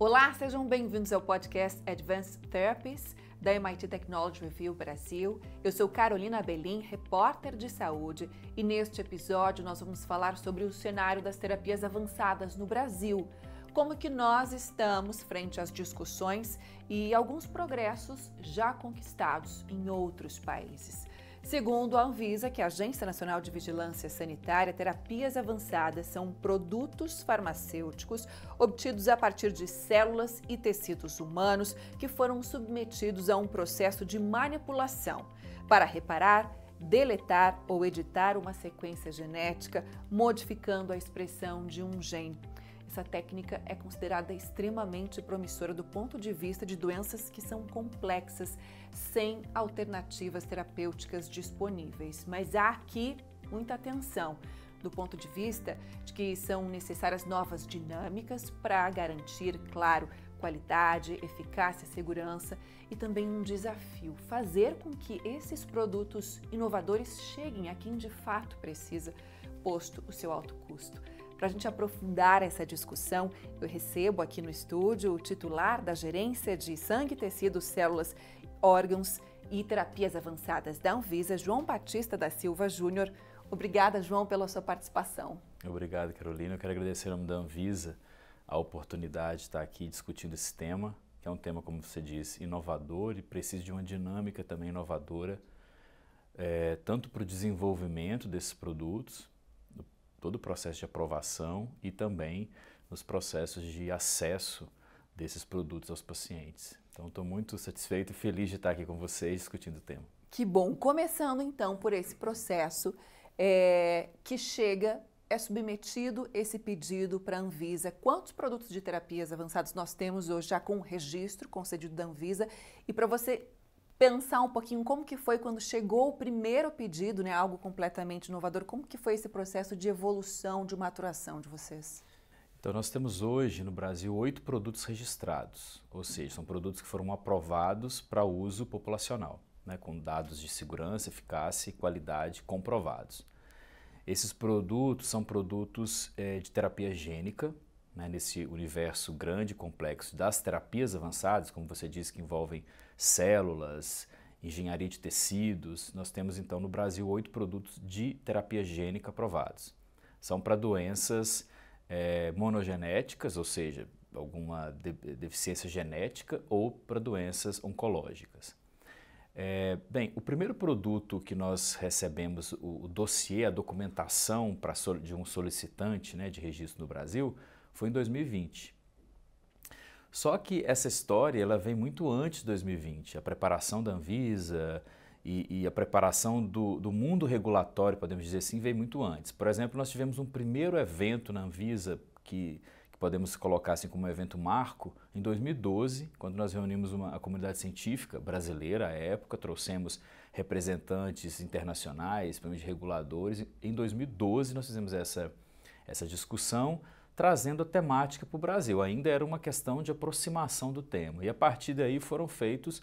Olá, sejam bem-vindos ao podcast Advanced Therapies da MIT Technology Review Brasil. Eu sou Carolina Belin, repórter de saúde, e neste episódio nós vamos falar sobre o cenário das terapias avançadas no Brasil, como que nós estamos frente às discussões e alguns progressos já conquistados em outros países. Segundo a Anvisa, que é a Agência Nacional de Vigilância Sanitária, terapias avançadas são produtos farmacêuticos obtidos a partir de células e tecidos humanos que foram submetidos a um processo de manipulação para reparar, deletar ou editar uma sequência genética, modificando a expressão de um gene. Essa técnica é considerada extremamente promissora do ponto de vista de doenças que são complexas, sem alternativas terapêuticas disponíveis. Mas há aqui muita atenção, do ponto de vista de que são necessárias novas dinâmicas para garantir, claro, qualidade, eficácia, segurança e também um desafio: fazer com que esses produtos inovadores cheguem a quem de fato precisa, posto o seu alto custo. Para a gente aprofundar essa discussão, eu recebo aqui no estúdio o titular da Gerência de Sangue, Tecidos, Células, Órgãos e Terapias Avançadas da Anvisa, João Batista da Silva Júnior. Obrigada, João, pela sua participação. Obrigado, Carolina. Eu quero agradecer ao nome da Anvisa a oportunidade de estar aqui discutindo esse tema, que é um tema, como você disse, inovador e precisa de uma dinâmica também inovadora, é, tanto para o desenvolvimento desses produtos, todo o processo de aprovação e também nos processos de acesso desses produtos aos pacientes. Então, estou muito satisfeito e feliz de estar aqui com vocês discutindo o tema. Que bom! Começando então por esse processo é, que chega, é submetido esse pedido para a Anvisa. Quantos produtos de terapias avançadas nós temos hoje já com registro concedido da Anvisa? E para você pensar um pouquinho como que foi quando chegou o primeiro pedido, né, algo completamente inovador, como que foi esse processo de evolução, de maturação de vocês? Então, nós temos hoje no Brasil oito produtos registrados, ou seja, são produtos que foram aprovados para uso populacional, né, com dados de segurança, eficácia e qualidade comprovados. Esses produtos são produtos é, de terapia gênica, né, nesse universo grande e complexo das terapias avançadas, como você disse, que envolvem células, engenharia de tecidos. Nós temos então no Brasil oito produtos de terapia gênica aprovados. São para doenças é, monogenéticas, ou seja, alguma de deficiência genética, ou para doenças oncológicas. É, bem, o primeiro produto que nós recebemos, o, o dossiê, a documentação pra, de um solicitante né, de registro no Brasil, foi em 2020. Só que essa história ela vem muito antes de 2020. A preparação da Anvisa e, e a preparação do, do, mundo regulatório, podemos dizer assim, veio muito antes. Por exemplo, nós tivemos um primeiro evento na Anvisa, que, que podemos colocar assim como um evento marco, em 2012, quando nós reunimos uma, a comunidade científica brasileira à época, trouxemos representantes internacionais, principalmente reguladores. Em 2012, nós fizemos essa, essa discussão trazendo a temática para o Brasil. Ainda era uma questão de aproximação do tema. E a partir daí foram feitos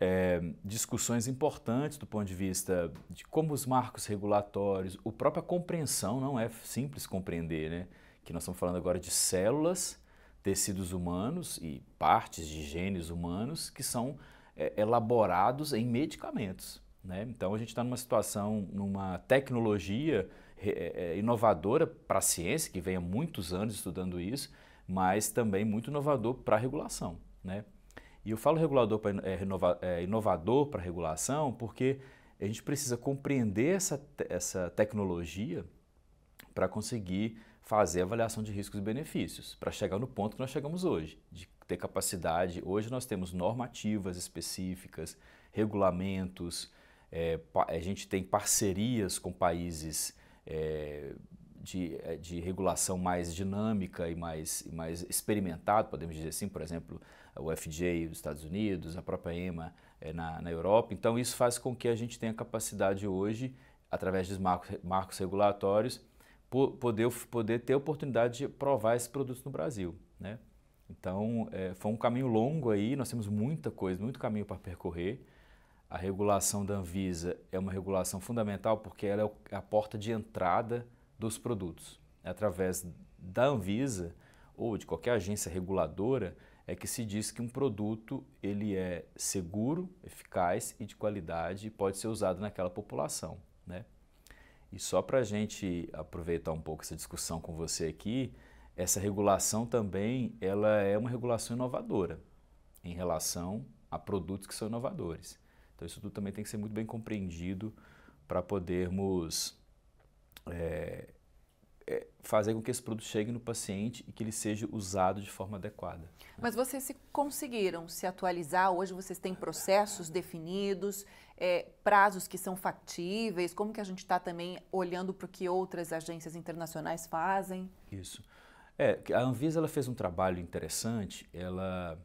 é, discussões importantes do ponto de vista de como os marcos regulatórios, a própria compreensão, não é simples compreender, né? Que nós estamos falando agora de células, tecidos humanos e partes de genes humanos que são é, elaborados em medicamentos. Né? Então a gente está numa situação, numa tecnologia é, é, inovadora para a ciência, que vem há muitos anos estudando isso, mas também muito inovador para a regulação. Né? E eu falo regulador pra, é, é, inovador para regulação porque a gente precisa compreender essa, essa tecnologia para conseguir fazer avaliação de riscos e benefícios, para chegar no ponto que nós chegamos hoje, de ter capacidade. Hoje nós temos normativas específicas, regulamentos, é, a gente tem parcerias com países é, de, eh, de, regulação mais dinâmica e mais, mais experimentado, podemos dizer assim, por exemplo, o FJ dos Estados Unidos, a própria EMA é, eh, na, na Europa. Então, isso faz com que a gente tenha capacidade hoje, através dos marcos, marcos regulatórios, poder, poder ter a oportunidade de provar esses produtos no Brasil. Né? Então, é, foi um caminho longo aí, nós temos muita coisa, muito caminho para percorrer, a regulação da Anvisa é uma regulação fundamental porque ela é, é a porta de entrada dos produtos. É Através da Anvisa ou de qualquer agência reguladora é que se diz que um produto ele é seguro, eficaz e de qualidade e pode ser usado naquela população, né? E só para a gente aproveitar um pouco essa discussão com você aqui, essa regulação também ela é uma regulação inovadora em relação a produtos que são inovadores. Então isso tudo também tem que ser muito bem compreendido para podermos é, é, fazer com que esse produto chegue no paciente e que ele seja usado de forma adequada. Mas vocês se conseguiram se atualizar? Hoje vocês têm processos definidos, é, prazos que são factíveis? Como que a gente está também olhando para o que outras agências internacionais fazem? Isso. É, a Anvisa ela fez um trabalho interessante. Ela,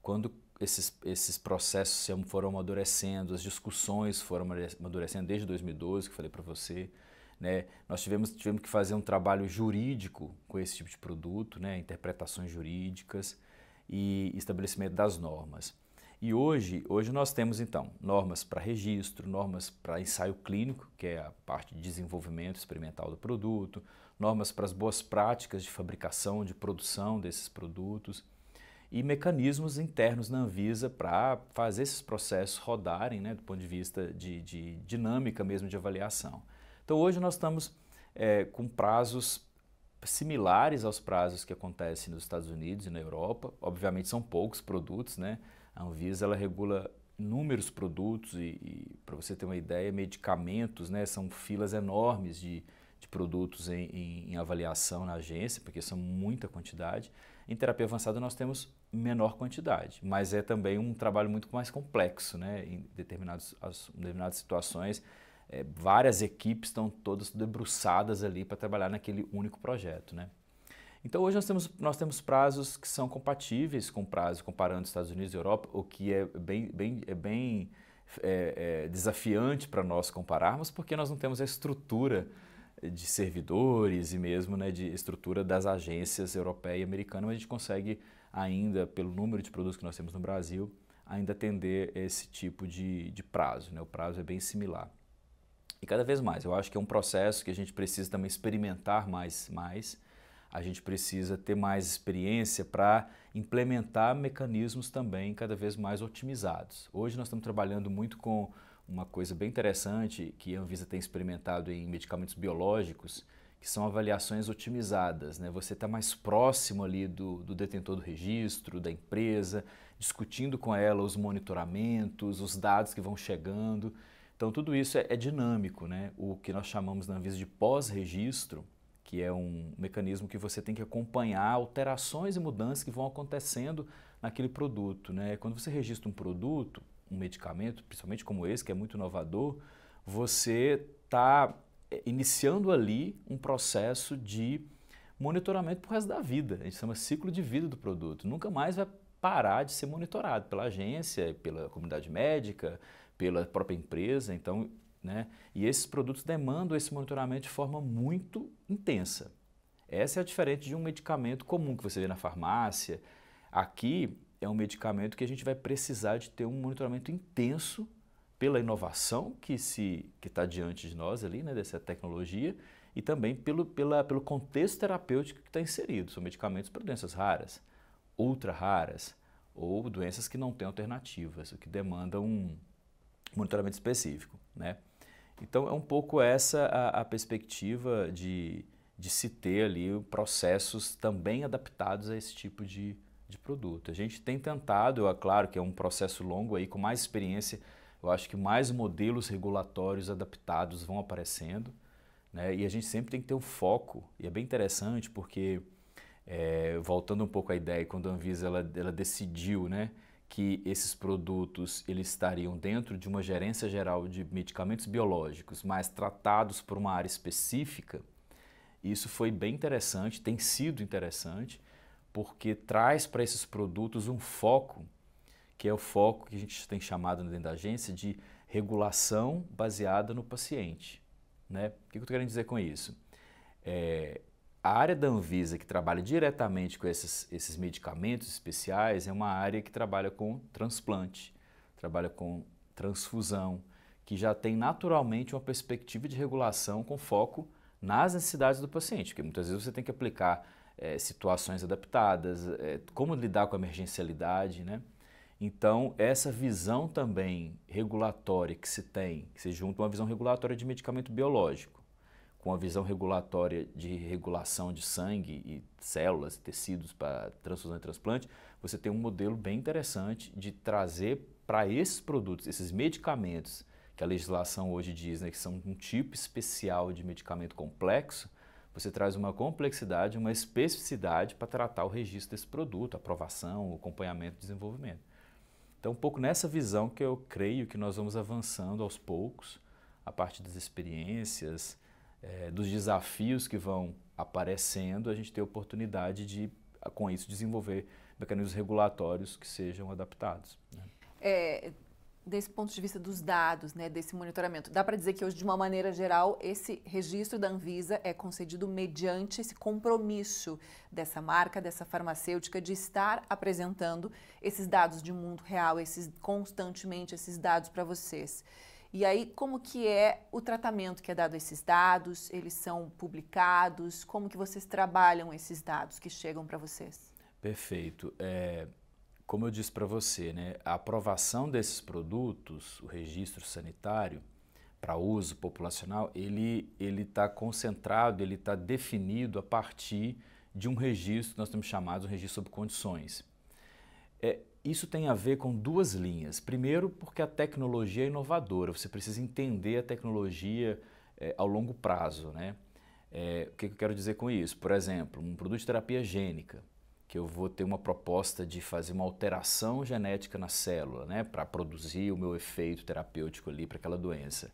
quando esses, esses processos foram amadurecendo, as discussões foram amadurecendo desde 2012, que falei para você. Né? Nós tivemos, tivemos que fazer um trabalho jurídico com esse tipo de produto, né? interpretações jurídicas e estabelecimento das normas. E hoje, hoje nós temos então normas para registro, normas para ensaio clínico, que é a parte de desenvolvimento experimental do produto, normas para as boas práticas de fabricação, de produção desses produtos e mecanismos internos na Anvisa para fazer esses processos rodarem, né, do ponto de vista de, de, dinâmica mesmo de avaliação. Então hoje nós estamos é, com prazos similares aos prazos que acontecem nos Estados Unidos e na Europa. Obviamente são poucos produtos, né? A Anvisa ela regula inúmeros produtos e, e para você ter uma ideia, medicamentos, né? São filas enormes de, de produtos em, em, em avaliação na agência, porque são muita quantidade. Em terapia avançada nós temos menor quantidade, mas é também um trabalho muito mais complexo, né? Em determinados, as, determinadas situações, é, várias equipes estão todas debruçadas ali para trabalhar naquele único projeto, né? Então hoje nós temos, nós temos prazos que são compatíveis com prazos comparando Estados Unidos e Europa, o que é bem, bem, é bem é, é desafiante para nós compararmos, porque nós não temos a estrutura de servidores e mesmo né, de estrutura das agências europeia e americana, mas a gente consegue ainda pelo número de produtos que nós temos no Brasil, ainda atender esse tipo de, de prazo. Né? O prazo é bem similar. E cada vez mais, eu acho que é um processo que a gente precisa também experimentar mais, mais. a gente precisa ter mais experiência para implementar mecanismos também cada vez mais otimizados. Hoje nós estamos trabalhando muito com uma coisa bem interessante que a Anvisa tem experimentado em medicamentos biológicos, que são avaliações otimizadas. Né? Você está mais próximo ali do, do, detentor do registro, da empresa, discutindo com ela os monitoramentos, os dados que vão chegando. Então, tudo isso é, é dinâmico. Né? O que nós chamamos na Anvisa de pós-registro, que é um mecanismo que você tem que acompanhar alterações e mudanças que vão acontecendo naquele produto. Né? Quando você registra um produto, um medicamento, principalmente como esse, que é muito inovador, você está é, iniciando ali um processo de monitoramento para o resto da vida. A gente chama ciclo de vida do produto. Nunca mais vai parar de ser monitorado pela agência, pela comunidade médica, pela própria empresa. Então, né? E esses produtos demandam esse monitoramento de forma muito intensa. Essa é a diferença de um medicamento comum que você vê na farmácia. Aqui é um medicamento que a gente vai precisar de ter um monitoramento intenso pela inovação que se que está diante de nós ali, né, dessa tecnologia, e também pelo, pela, pelo contexto terapêutico que está inserido. São medicamentos para doenças raras, ultra raras, ou doenças que não têm alternativas, o que demanda um monitoramento específico. Né? Então é um pouco essa a, a perspectiva de, de se ter ali processos também adaptados a esse tipo de, de produto. A gente tem tentado, é claro que é um processo longo aí, com mais experiência eu acho que mais modelos regulatórios adaptados vão aparecendo, né? E a gente sempre tem que ter um foco. E é bem interessante porque é, voltando um pouco à ideia, quando a Anvisa ela, ela decidiu, né? que esses produtos eles estariam dentro de uma gerência geral de medicamentos biológicos, mas tratados por uma área específica, isso foi bem interessante, tem sido interessante, porque traz para esses produtos um foco que é o foco que a gente tem chamado dentro da agência de regulação baseada no paciente. Né? O que eu estou querendo dizer com isso? É, a área da Anvisa que trabalha diretamente com esses, esses medicamentos especiais é uma área que trabalha com transplante, trabalha com transfusão, que já tem naturalmente uma perspectiva de regulação com foco nas necessidades do paciente, porque muitas vezes você tem que aplicar é, situações adaptadas, é, como lidar com a emergencialidade, né? Então, essa visão também regulatória que se tem, que se junta uma visão regulatória de medicamento biológico, com a visão regulatória de regulação de sangue e células e tecidos para transfusão e transplante, você tem um modelo bem interessante de trazer para esses produtos, esses medicamentos, que a legislação hoje diz né, que são um tipo especial de medicamento complexo, você traz uma complexidade, uma especificidade para tratar o registro desse produto, aprovação, acompanhamento e desenvolvimento. Então, um pouco nessa visão que eu creio que nós vamos avançando aos poucos, a partir das experiências, é, dos desafios que vão aparecendo, a gente ter oportunidade de, com isso, desenvolver mecanismos regulatórios que sejam adaptados. Né? É, desse ponto de vista dos dados, né, desse monitoramento, dá para dizer que hoje, de uma maneira geral, esse registro da Anvisa é concedido mediante esse compromisso dessa marca, dessa farmacêutica, de estar apresentando esses dados de mundo real, esses constantemente esses dados para vocês. E aí, como que é o tratamento que é dado a esses dados? Eles são publicados? Como que vocês trabalham esses dados que chegam para vocês? Perfeito. É, como eu disse para você, né, a aprovação desses produtos, o registro sanitário para uso populacional, ele ele está concentrado, ele está definido a partir de um registro que nós temos chamado de registro sob condições. É, isso tem a ver com duas linhas. Primeiro, porque a tecnologia é inovadora, você precisa entender a tecnologia é, ao longo prazo. Né? É, o que eu quero dizer com isso? Por exemplo, um produto de terapia gênica que eu vou ter uma proposta de fazer uma alteração genética na célula, né, para produzir o meu efeito terapêutico ali para aquela doença.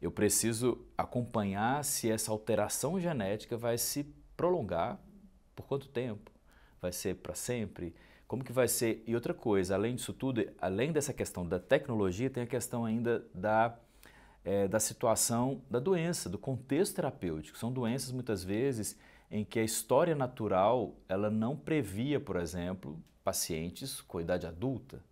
Eu preciso acompanhar se essa alteração genética vai se prolongar por quanto tempo? Vai ser para sempre? Como que vai ser? E outra coisa, além disso tudo, além dessa questão da tecnologia, tem a questão ainda da, é, da situação da doença, do contexto terapêutico. São doenças muitas vezes em que a história natural ela não previa, por exemplo, pacientes com idade adulta,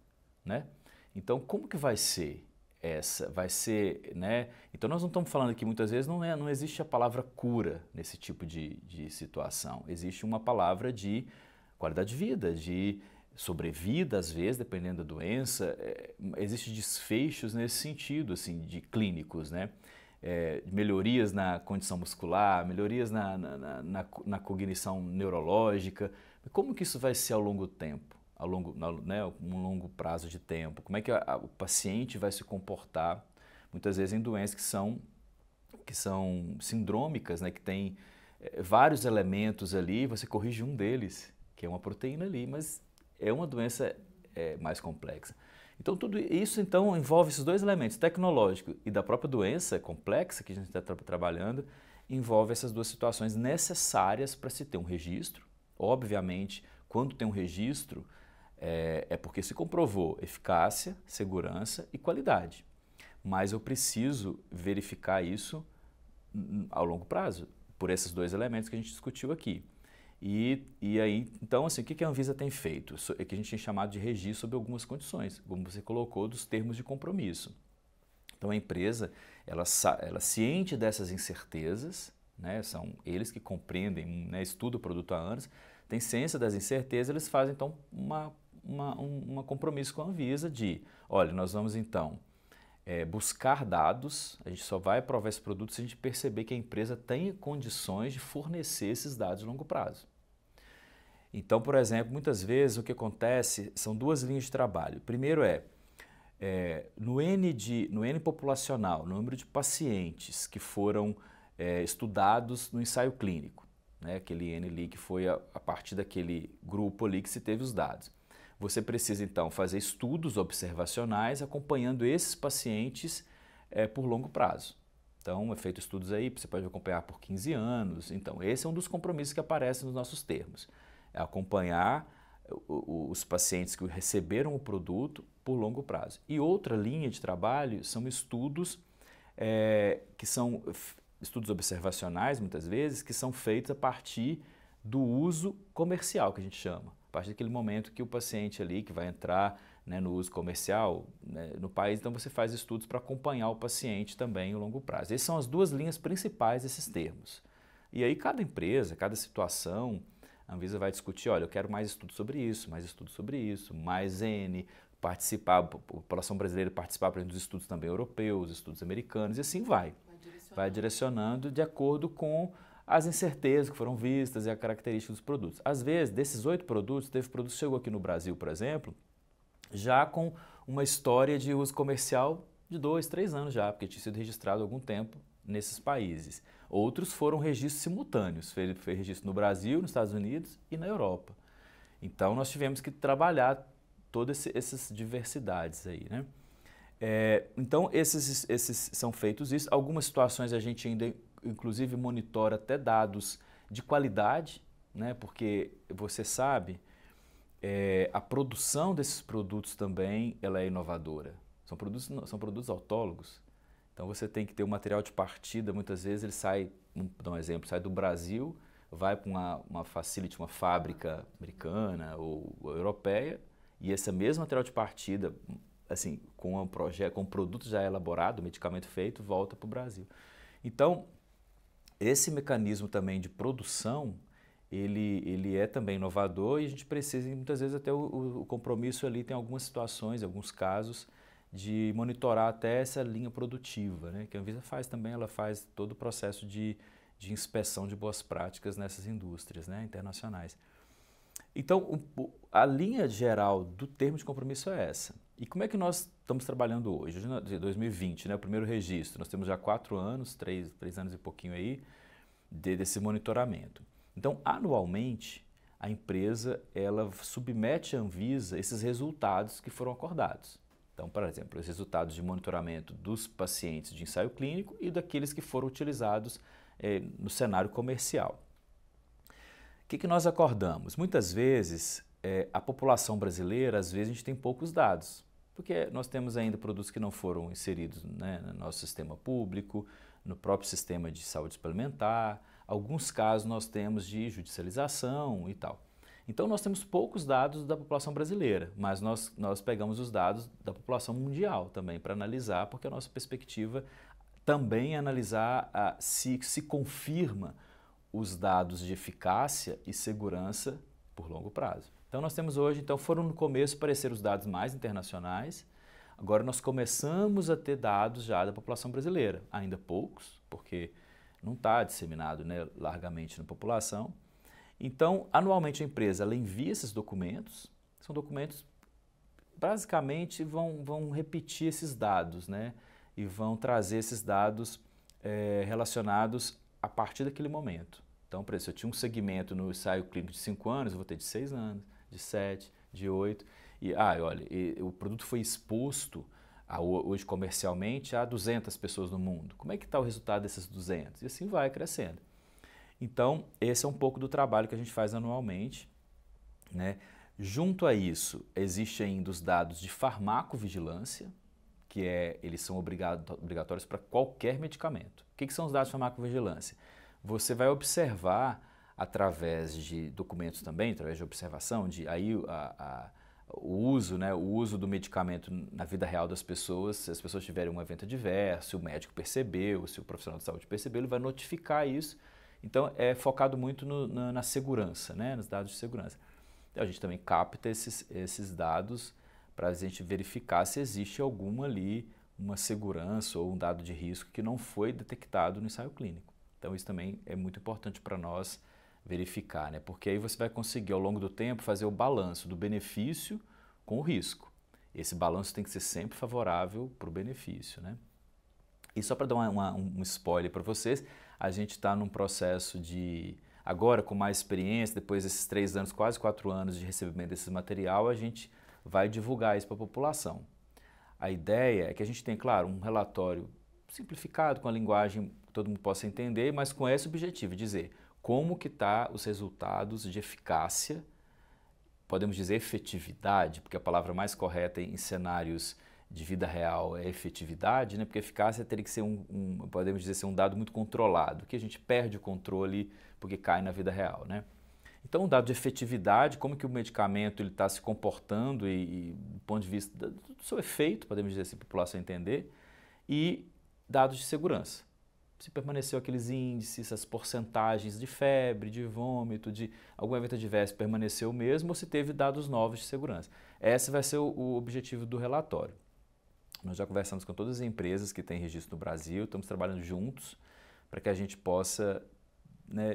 né? Então, como que vai ser essa? Vai ser, né? Então, nós não estamos falando aqui muitas vezes, não, é, não existe a palavra cura nesse tipo de, de situação. Existe uma palavra de qualidade de vida, de sobrevida, às vezes, dependendo da doença. É, Existem desfechos nesse sentido, assim, de clínicos, né? é, melhorias na condição muscular, melhorias na, na, na, na, cognição neurológica. Como que isso vai ser ao longo do tempo, ao longo, né, um longo prazo de tempo? Como é que a, a, o paciente vai se comportar, muitas vezes em doenças que são, que são sindrômicas, né, que tem é, vários elementos ali, você corrige um deles, que é uma proteína ali, mas é uma doença é, mais complexa. Então tudo isso então envolve esses dois elementos, tecnológico e da própria doença complexa que a gente está tra trabalhando, envolve essas duas situações necessárias para se ter um registro. Obviamente, quando tem um registro, é, é porque se comprovou eficácia, segurança e qualidade. Mas eu preciso verificar isso ao longo prazo, por esses dois elementos que a gente discutiu aqui. E, e aí, então, assim, o que a Anvisa tem feito? É que a gente tem chamado de registro sob algumas condições, como você colocou, dos termos de compromisso. Então, a empresa, ela, ela é ciente dessas incertezas, né, são eles que compreendem, né, estudam o produto há anos, tem ciência das incertezas, eles fazem, então, uma, uma, um uma compromisso com a Anvisa de, olha, nós vamos, então, é, buscar dados, a gente só vai aprovar esse produto se a gente perceber que a empresa tem condições de fornecer esses dados a longo prazo. Então, por exemplo, muitas vezes o que acontece são duas linhas de trabalho. Primeiro é, é no, N de, no N populacional, no número de pacientes que foram é, estudados no ensaio clínico, né? aquele N ali que foi a, a partir daquele grupo ali que se teve os dados. Você precisa então fazer estudos observacionais acompanhando esses pacientes é, por longo prazo. Então, é feito estudos aí, você pode acompanhar por 15 anos. Então, esse é um dos compromissos que aparece nos nossos termos. É acompanhar os pacientes que receberam o produto por longo prazo. E outra linha de trabalho são estudos é, que são estudos observacionais, muitas vezes, que são feitos a partir do uso comercial, que a gente chama. A partir daquele momento que o paciente ali, que vai entrar né, no uso comercial né, no país, então você faz estudos para acompanhar o paciente também em longo prazo. Essas são as duas linhas principais desses termos. E aí cada empresa, cada situação, a Anvisa vai discutir, olha, eu quero mais estudo sobre isso, mais estudo sobre isso, mais N, participar, a população brasileira participar, por exemplo, dos estudos também europeus, estudos americanos, e assim vai. Vai direcionando, vai direcionando de acordo com as incertezas que foram vistas e a característica dos produtos. Às vezes, desses oito produtos, teve produto que chegou aqui no Brasil, por exemplo, já com uma história de uso comercial de dois, três anos já, porque tinha sido registrado há algum tempo nesses países. Outros foram registros simultâneos, foi, foi registro no Brasil, nos Estados Unidos e na Europa. Então, nós tivemos que trabalhar todas essas diversidades aí, né? É, então, esses, esses são feitos isso. Algumas situações a gente ainda inclusive monitora até dados de qualidade, né? porque você sabe, é, a produção desses produtos também ela é inovadora. São produtos, são produtos autólogos. Então você tem que ter o um material de partida, muitas vezes ele sai, vou dar um exemplo, sai do Brasil, vai para uma, uma facility, uma fábrica americana ou, ou europeia, e esse mesmo material de partida, assim, com um projeto, com um produto já elaborado, medicamento feito, volta para o Brasil. Então, esse mecanismo também de produção, ele, ele é também inovador e a gente precisa, muitas vezes, até o, o compromisso ali tem algumas situações, alguns casos, de monitorar até essa linha produtiva, né? que a Anvisa faz também, ela faz todo o processo de, de inspeção de boas práticas nessas indústrias né? internacionais. Então, o, a linha geral do termo de compromisso é essa. E como é que nós estamos trabalhando hoje? Hoje é né, 2020, né, o primeiro registro. Nós temos já quatro anos, três, três anos e pouquinho aí, de, desse monitoramento. Então, anualmente, a empresa ela submete à Anvisa esses resultados que foram acordados. Então, por exemplo, os resultados de monitoramento dos pacientes de ensaio clínico e daqueles que foram utilizados eh, no cenário comercial. O que, que nós acordamos? Muitas vezes, eh, a população brasileira, às vezes, a gente tem poucos dados porque nós temos ainda produtos que não foram inseridos né, no nosso sistema público, no próprio sistema de saúde suplementar, alguns casos nós temos de judicialização e tal. Então nós temos poucos dados da população brasileira, mas nós, nós pegamos os dados da população mundial também para analisar, porque a nossa perspectiva também é analisar a, ah, se se confirma os dados de eficácia e segurança por longo prazo. Então nós temos hoje, então foram no começo parecer os dados mais internacionais. Agora nós começamos a ter dados já da população brasileira, ainda poucos, porque não está disseminado né, largamente na população. Então, anualmente a empresa ela envia esses documentos, são documentos basicamente vão, vão repetir esses dados, né? E vão trazer esses dados é, relacionados a partir daquele momento. Então, por exemplo, se eu tinha um segmento no ensaio clínico de 5 anos, eu vou ter de 6 anos de 7, de 8. E, ah, olha, e, o produto foi exposto a, hoje comercialmente a 200 pessoas no mundo. Como é que está o resultado desses 200? E assim vai crescendo. Então, esse é um pouco do trabalho que a gente faz anualmente. Né? Junto a isso, existe ainda os dados de farmacovigilância, que é, eles são obrigatórios para qualquer medicamento. O que, que são os dados de farmacovigilância? Você vai observar através de documentos também, através de observação, de aí a, a, o uso, né, o uso do medicamento na vida real das pessoas, se as pessoas tiverem um evento adverso, se o médico percebeu, se o profissional de saúde percebeu, ele vai notificar isso. Então é focado muito no, na, na, segurança, né, nos dados de segurança. Então, a gente também capta esses, esses dados para a gente verificar se existe alguma ali, uma segurança ou um dado de risco que não foi detectado no ensaio clínico. Então isso também é muito importante para nós verificar, né? Porque aí você vai conseguir ao longo do tempo fazer o balanço do benefício com o risco. Esse balanço tem que ser sempre favorável para o benefício, né? E só para dar uma, uma, um spoiler para vocês, a gente está num processo de agora com mais experiência, depois desses três anos, quase quatro anos de recebimento desse material, a gente vai divulgar isso para a população. A ideia é que a gente tem, claro, um relatório simplificado com a linguagem que todo mundo possa entender, mas com esse objetivo, dizer como que tá os resultados de eficácia, podemos dizer efetividade, porque a palavra mais correta em cenários de vida real é efetividade, né? porque eficácia teria que ser um, um, podemos dizer, ser um dado muito controlado, que a gente perde o controle porque cai na vida real. Né? Então, um dado de efetividade, como que o medicamento está se comportando e, e, do ponto de vista do seu efeito, podemos dizer assim, para a população entender, e dados de segurança se permaneceu aqueles índices, essas porcentagens de febre, de vômito, de algum evento adverso permaneceu mesmo ou se teve dados novos de segurança. Esse vai ser o, objetivo do relatório. Nós já conversamos com todas as empresas que têm registro no Brasil, estamos trabalhando juntos para que a gente possa né,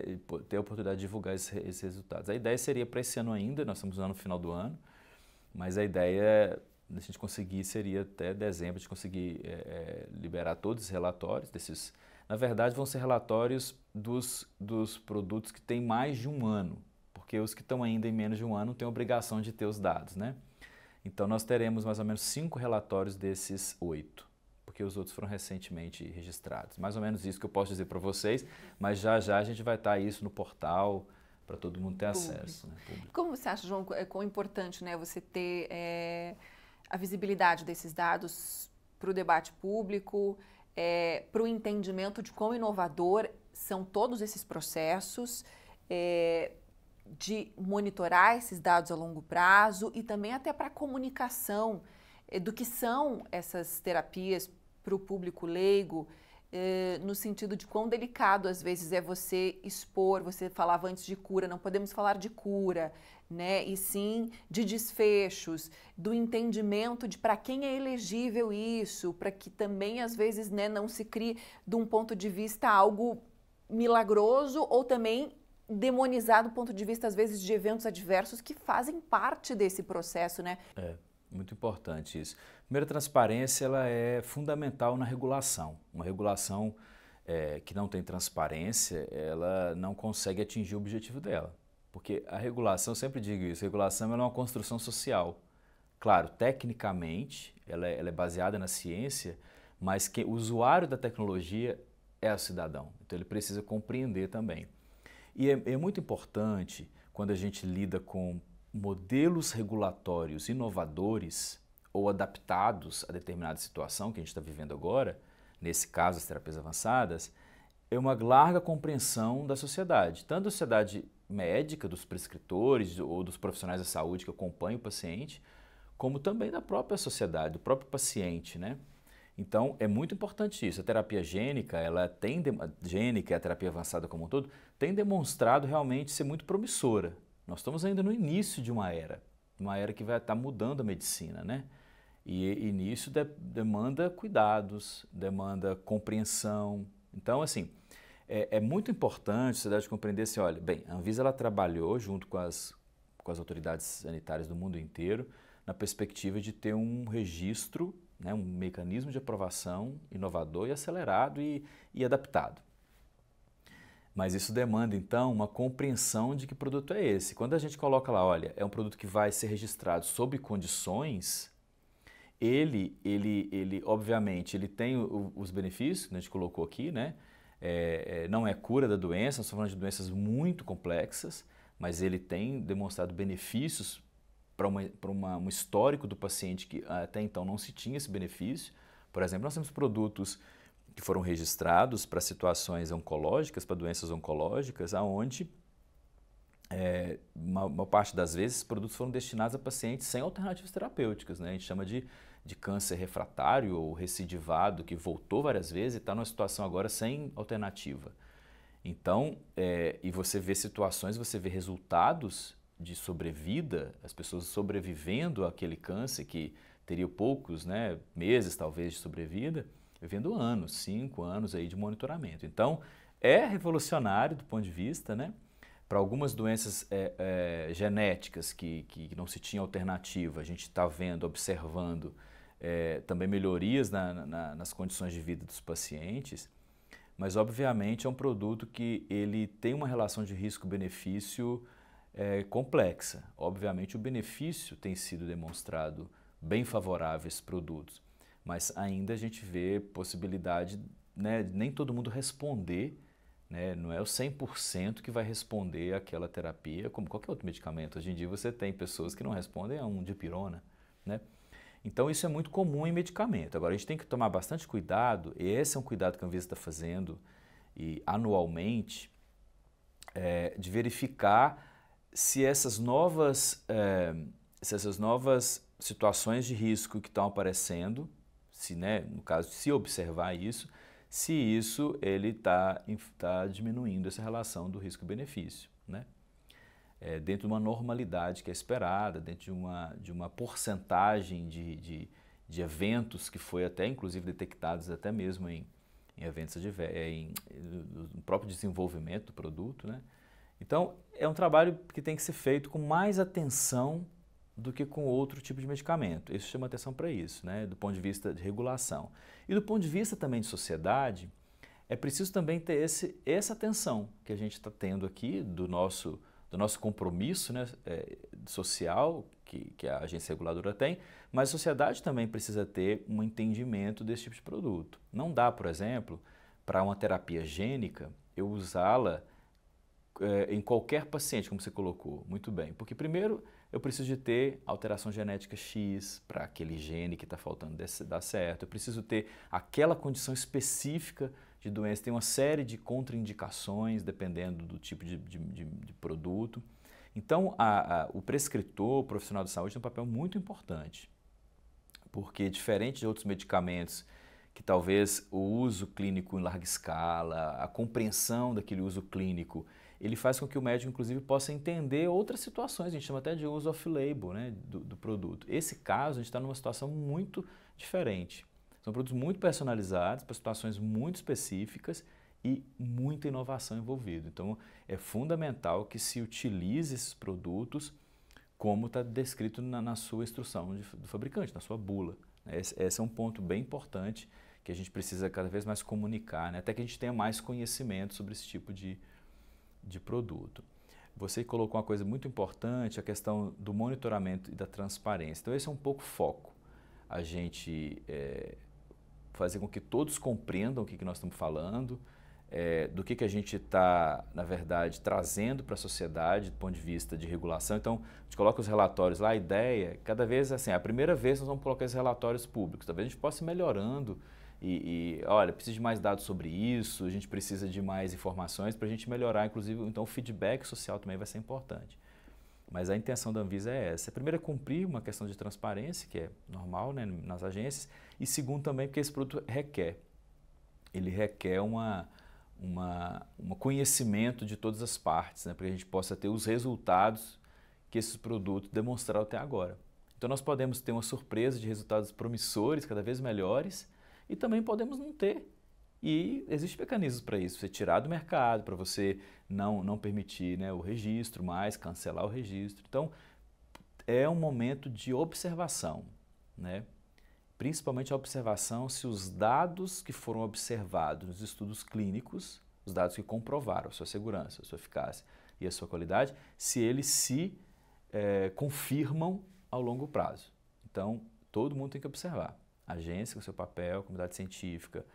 ter a oportunidade de divulgar esses, resultados. A ideia seria para esse ano ainda, nós estamos no final do ano, mas a ideia a gente conseguir seria até dezembro de conseguir é, liberar todos os relatórios desses na verdade, vão ser relatórios dos, dos produtos que têm mais de um ano, porque os que estão ainda em menos de um ano têm obrigação de ter os dados, né? Então, nós teremos mais ou menos cinco relatórios desses oito, porque os outros foram recentemente registrados. Mais ou menos isso que eu posso dizer para vocês, mas já já a gente vai estar tá isso no portal, para todo mundo ter Público. acesso. Né? Como você acha, João, é quão importante né, você ter é, a visibilidade desses dados para o debate público? é, para o entendimento de quão inovador são todos esses processos, é, de monitorar esses dados a longo prazo e também até para a comunicação é, do que são essas terapias para o público leigo, é, no sentido de quão delicado às vezes é você expor, você falava antes de cura, não podemos falar de cura, né? E sim de desfechos, do entendimento de para quem é elegível isso, para que também às vezes, né, não se crie de um ponto de vista algo milagroso ou também demonizado do ponto de vista às vezes de eventos adversos que fazem parte desse processo, né? É. Muito importante isso. Primeiro, a transparência ela é fundamental na regulação. Uma regulação é, que não tem transparência, ela não consegue atingir o objetivo dela. Porque a regulação, eu sempre digo isso, a regulação é uma construção social. Claro, tecnicamente, ela é, ela é baseada na ciência, mas que o usuário da tecnologia é o cidadão. Então ele precisa compreender também. E é, é muito importante quando a gente lida com modelos regulatórios inovadores ou adaptados a determinada situação que a gente está vivendo agora, nesse caso as terapias avançadas, é uma larga compreensão da sociedade, tanto da sociedade médica, dos prescritores ou dos profissionais da saúde que acompanham o paciente, como também da própria sociedade, do próprio paciente, né? Então, é muito importante isso. A terapia gênica, ela tem de... gênica, a terapia avançada como um todo, tem demonstrado realmente ser muito promissora. Nós estamos ainda no início de uma era, uma era que vai estar mudando a medicina, né? E, e nisso de... demanda cuidados, demanda compreensão. Então, assim, é, é, muito importante a sociedade compreender assim, olha, bem, a Anvisa ela trabalhou junto com as, com as autoridades sanitárias do mundo inteiro na perspectiva de ter um registro, né, um mecanismo de aprovação inovador e acelerado e, e adaptado. Mas isso demanda, então, uma compreensão de que produto é esse. Quando a gente coloca lá, olha, é um produto que vai ser registrado sob condições, ele, ele, ele obviamente, ele tem o, os benefícios que a gente colocou aqui, né? É, é, não é cura da doença, nós estamos falando de doenças muito complexas, mas ele tem demonstrado benefícios para uma, uma, um histórico do paciente que até então não se tinha esse benefício. Por exemplo, nós temos produtos que foram registrados para situações oncológicas, para doenças oncológicas, aonde é, uma, uma, parte das vezes esses produtos foram destinados a pacientes sem alternativas terapêuticas. Né? A gente chama de de câncer refratário ou recidivado que voltou várias vezes e está numa situação agora sem alternativa. Então, é, e você vê situações, você vê resultados de sobrevida, as pessoas sobrevivendo àquele câncer que teria poucos né, meses talvez de sobrevida, vivendo anos, cinco anos aí de monitoramento. Então, é revolucionário do ponto de vista, né? Para algumas doenças é, é, genéticas que, que não se tinha alternativa, a gente está vendo, observando é, também melhorias na, na, nas condições de vida dos pacientes, mas obviamente é um produto que ele tem uma relação de risco-benefício é, complexa. Obviamente o benefício tem sido demonstrado bem favorável a esses produtos, mas ainda a gente vê possibilidade, né, nem todo mundo responder né, não é o 100% que vai responder àquela terapia, como qualquer outro medicamento. Hoje em dia você tem pessoas que não respondem a um dipirona, né? Então isso é muito comum em medicamento. Agora a gente tem que tomar bastante cuidado, e esse é um cuidado que a Anvisa está fazendo e anualmente, é, de verificar se essas novas, é, se essas novas situações de risco que estão aparecendo, se, né, no caso, se observar isso, se isso ele está tá diminuindo essa relação do risco-benefício é, dentro de uma normalidade que é esperada, dentro de uma, de uma porcentagem de, de, de eventos que foi até, inclusive, detectados até mesmo em, em eventos de, é, em, no próprio desenvolvimento do produto, né? Então, é um trabalho que tem que ser feito com mais atenção do que com outro tipo de medicamento. Isso chama atenção para isso, né? do ponto de vista de regulação. E do ponto de vista também de sociedade, é preciso também ter esse, essa atenção que a gente está tendo aqui do nosso do nosso compromisso né, é, social que, que, a agência reguladora tem, mas a sociedade também precisa ter um entendimento desse tipo de produto. Não dá, por exemplo, para uma terapia gênica eu usá-la é, em qualquer paciente, como você colocou, muito bem, porque primeiro eu preciso de ter alteração genética X para aquele gene que está faltando dar certo, eu preciso ter aquela condição específica de doença tem uma série de contraindicações, dependendo do tipo de, de, de, de produto. Então, a, a, o prescritor, o profissional de saúde, tem um papel muito importante, porque diferente de outros medicamentos, que talvez o uso clínico em larga escala, a compreensão daquele uso clínico, ele faz com que o médico, inclusive, possa entender outras situações. A gente chama até de uso off-label né, do, do produto. Esse caso, a gente está numa situação muito diferente. São produtos muito personalizados, para situações muito específicas e muita inovação envolvida. Então, é fundamental que se utilize esses produtos como está descrito na, na, sua instrução de, do fabricante, na sua bula. Né? Esse, esse, é um ponto bem importante que a gente precisa cada vez mais comunicar, né? até que a gente tenha mais conhecimento sobre esse tipo de, de produto. Você colocou uma coisa muito importante, a questão do monitoramento e da transparência. Então, esse é um pouco o foco. A gente é, fazer com que todos compreendam o que, que nós estamos falando, é, do que, que a gente está, na verdade, trazendo para a sociedade do ponto de vista de regulação. Então, a gente coloca os relatórios lá, a ideia, cada vez assim, é a primeira vez nós vamos colocar esses relatórios públicos, talvez a gente possa ir melhorando e, e olha, precisa de mais dados sobre isso, a gente precisa de mais informações para a gente melhorar, inclusive, então o feedback social também vai ser importante. Mas a intenção da Anvisa é essa. É, primeiro é cumprir uma questão de transparência, que é normal né, nas agências, e segundo também porque esse produto requer. Ele requer uma, uma, um conhecimento de todas as partes, né, para que a gente possa ter os resultados que esse produto demonstrou até agora. Então nós podemos ter uma surpresa de resultados promissores, cada vez melhores, e também podemos não ter e existem mecanismos para isso, você tirar do mercado, para você não, não permitir né, o registro mais, cancelar o registro. Então, é um momento de observação, né? principalmente a observação se os dados que foram observados nos estudos clínicos, os dados que comprovaram a sua segurança, a sua eficácia e a sua qualidade, se eles se é, confirmam ao longo prazo. Então, todo mundo tem que observar. A agência com seu papel, a comunidade científica,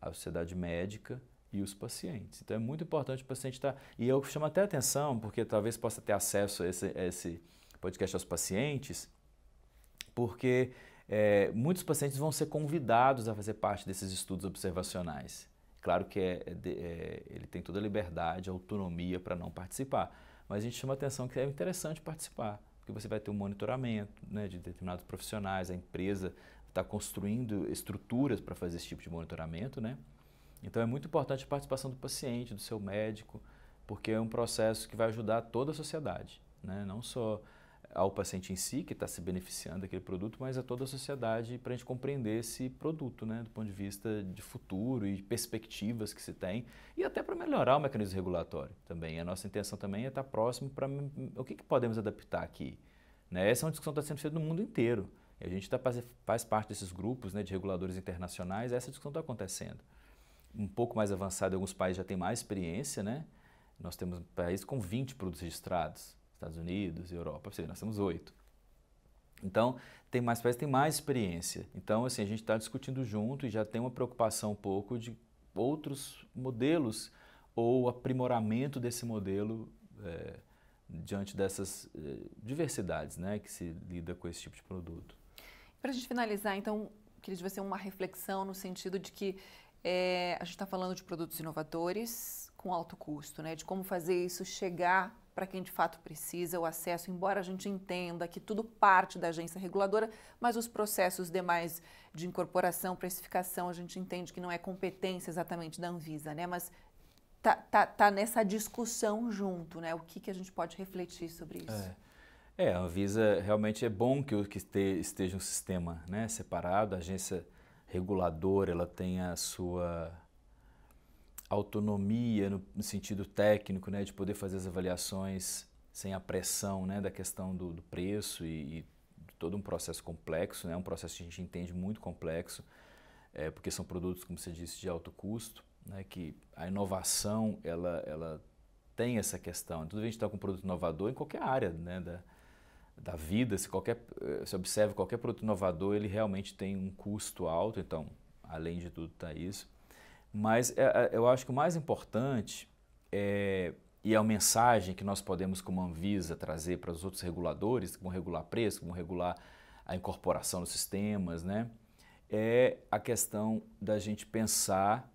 a sociedade médica e os pacientes. Então é muito importante o paciente estar. Tá, e eu chamo até atenção, porque talvez possa ter acesso a esse, a esse podcast aos pacientes, porque é, muitos pacientes vão ser convidados a fazer parte desses estudos observacionais. Claro que é, é, é ele tem toda a liberdade, autonomia para não participar, mas a gente chama atenção que é interessante participar, porque você vai ter um monitoramento né, de determinados profissionais, a empresa está construindo estruturas para fazer esse tipo de monitoramento, né? Então é muito importante a participação do paciente, do seu médico, porque é um processo que vai ajudar toda a sociedade, né? Não só ao paciente em si que está se beneficiando daquele produto, mas a toda a sociedade para a gente compreender esse produto, né, do ponto de vista de futuro e perspectivas que se tem e até para melhorar o mecanismo regulatório também. A nossa intenção também é estar tá próximo para o que, que podemos adaptar aqui. Né? Essa é uma discussão que está sendo feita no mundo inteiro. A gente tá, faz parte desses grupos né, de reguladores internacionais, essa discussão está acontecendo. Um pouco mais avançado, alguns países já têm mais experiência, né? Nós temos países com 20 produtos registrados, Estados Unidos, Europa, nós temos oito. Então, tem mais países, tem mais experiência. Então, assim, a gente está discutindo junto e já tem uma preocupação um pouco de outros modelos ou aprimoramento desse modelo é, diante dessas é, diversidades né, que se lida com esse tipo de produto. Para a gente finalizar, então, queria dizer uma reflexão no sentido de que é, a gente está falando de produtos inovadores com alto custo, né? De como fazer isso chegar para quem de fato precisa o acesso, embora a gente entenda que tudo parte da agência reguladora, mas os processos demais de incorporação, precificação, a gente entende que não é competência exatamente da Anvisa, né? Mas tá, tá, tá nessa discussão junto, né? O que, que a gente pode refletir sobre isso? É. É, a Anvisa realmente é bom que, que esteja um sistema né, separado, a agência reguladora ela tem a sua autonomia no, no sentido técnico, né, de poder fazer as avaliações sem a pressão né, da questão do, do preço e, e, todo um processo complexo, né, um processo que a gente entende muito complexo, é, porque são produtos, como você disse, de alto custo, né, que a inovação ela, ela tem essa questão. Tudo bem a gente está com um produto inovador em qualquer área né, da, da vida, se, qualquer, eh, se observa qualquer produto inovador, ele realmente tem um custo alto, então, além de tudo, está isso. Mas é, eu acho que o mais importante é, e é a mensagem que nós podemos, como Anvisa, trazer para os outros reguladores, que vão regular preço, vão regular a incorporação dos sistemas, né? é a questão da gente pensar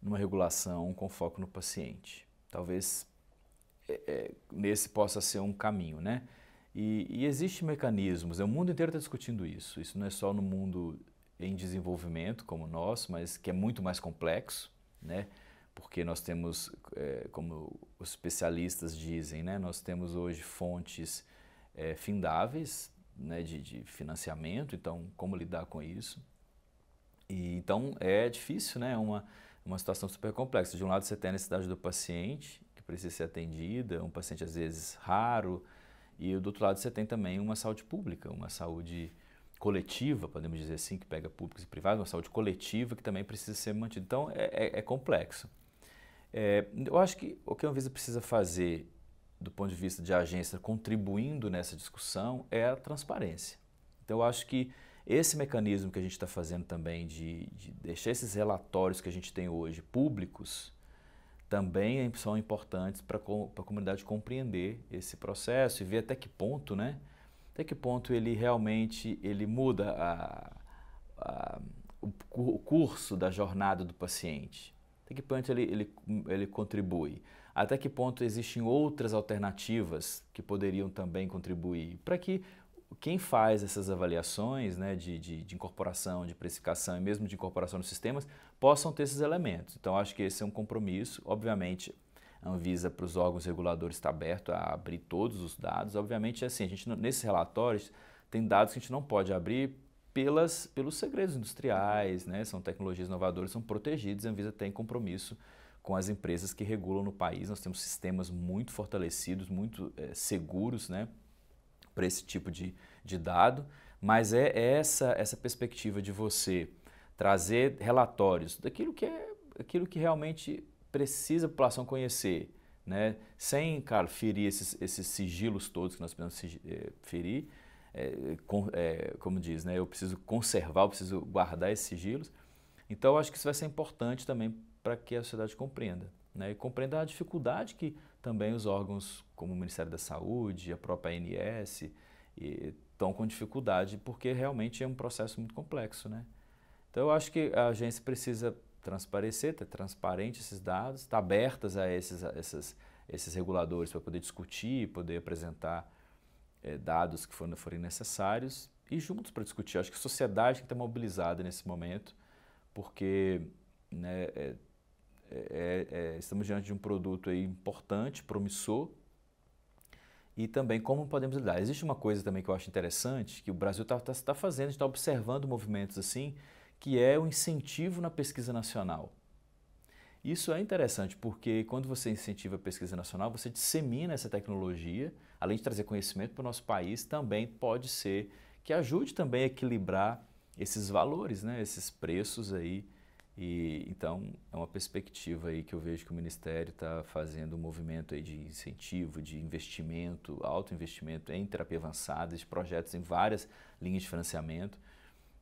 numa regulação com foco no paciente. Talvez é, nesse possa ser um caminho, né? E, e existem mecanismos, né? o mundo inteiro está discutindo isso. Isso não é só no mundo em desenvolvimento como o nosso, mas que é muito mais complexo, né? porque nós temos, é, como os especialistas dizem, né? nós temos hoje fontes é, findáveis né? de, de financiamento, então como lidar com isso? E, então é difícil, né? uma, uma situação super complexa. De um lado você tem a necessidade do paciente, que precisa ser atendida, um paciente às vezes raro, e do outro lado você tem também uma saúde pública, uma saúde coletiva, podemos dizer assim, que pega públicos e privados, uma saúde coletiva que também precisa ser mantida. Então é, é, é complexo. É, eu acho que o que a Anvisa precisa fazer, do ponto de vista de agência, contribuindo nessa discussão, é a transparência. Então eu acho que esse mecanismo que a gente está fazendo também de, de deixar esses relatórios que a gente tem hoje públicos também é são importantes para a comunidade compreender esse processo e ver até que ponto, né? Até que ponto ele realmente ele muda a, a, o, o, curso da jornada do paciente. Até que ponto ele, ele, ele contribui? Até que ponto existem outras alternativas que poderiam também contribuir? Para que quem faz essas avaliações né, de, de, de incorporação, de precificação e mesmo de incorporação nos sistemas possam ter esses elementos. Então, acho que esse é um compromisso. Obviamente, a Anvisa para os órgãos reguladores está aberto a abrir todos os dados. Obviamente, assim, a gente nesses relatórios tem dados que a gente não pode abrir pelas, pelos segredos industriais, né? São tecnologias inovadoras, são protegidos. A Anvisa tem compromisso com as empresas que regulam no país. Nós temos sistemas muito fortalecidos, muito é, seguros, né? Para esse tipo de, de dado. Mas é, é essa essa perspectiva de você trazer relatórios daquilo que é aquilo que realmente precisa a população conhecer, né? sem, cara, ferir esses, esses sigilos todos que nós precisamos eh, ferir, é, com, é, como diz, né? eu preciso conservar, eu preciso guardar esses sigilos. Então, acho que isso vai ser importante também para que a sociedade compreenda. Né? E compreenda a dificuldade que também os órgãos como o Ministério da Saúde, a própria ANS, estão eh, com dificuldade, porque realmente é um processo muito complexo. Né? Então eu acho que a agência precisa transparecer, ter transparente esses dados, estar tá abertas a esses, a esses, esses reguladores para poder discutir, poder apresentar é, dados que forem, forem necessários e juntos para discutir. acho que a sociedade tem que estar mobilizada nesse momento, porque né, é é, é, é, estamos diante de um produto aí importante, promissor, e também como podemos lidar. Existe uma coisa também que eu acho interessante, que o Brasil está tá, tá fazendo, está observando movimentos assim, que é o incentivo na pesquisa nacional. Isso é interessante porque quando você incentiva a pesquisa nacional, você dissemina essa tecnologia, além de trazer conhecimento para o nosso país, também pode ser que ajude também a equilibrar esses valores, né, esses preços aí. E, então, é uma perspectiva aí que eu vejo que o Ministério está fazendo um movimento aí de incentivo, de investimento, alto investimento em terapia avançada, de projetos em várias linhas de financiamento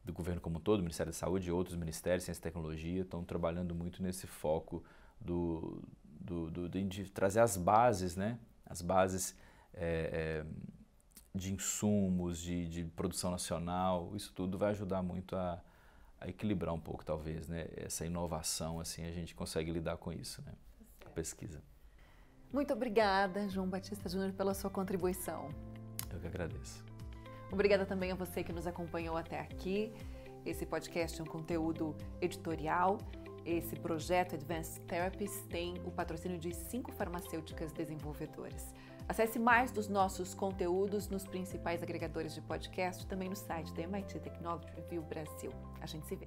do governo como um todo, o Ministério da Saúde e outros ministérios, ciência e tecnologia, estão trabalhando muito nesse foco do, do, do de trazer as bases, né? As bases é, é, de insumos, de, de, produção nacional, isso tudo vai ajudar muito a, a, equilibrar um pouco, talvez, né? Essa inovação, assim, a gente consegue lidar com isso, né? A pesquisa. Muito obrigada, João Batista Júnior, pela sua contribuição. Eu que agradeço. Obrigada também a você que nos acompanhou até aqui. Esse podcast é um conteúdo editorial. Esse projeto Advanced Therapies tem o patrocínio de cinco farmacêuticas desenvolvedoras. Acesse mais dos nossos conteúdos nos principais agregadores de podcast e também no site da MIT Technology Review Brasil. A gente se vê.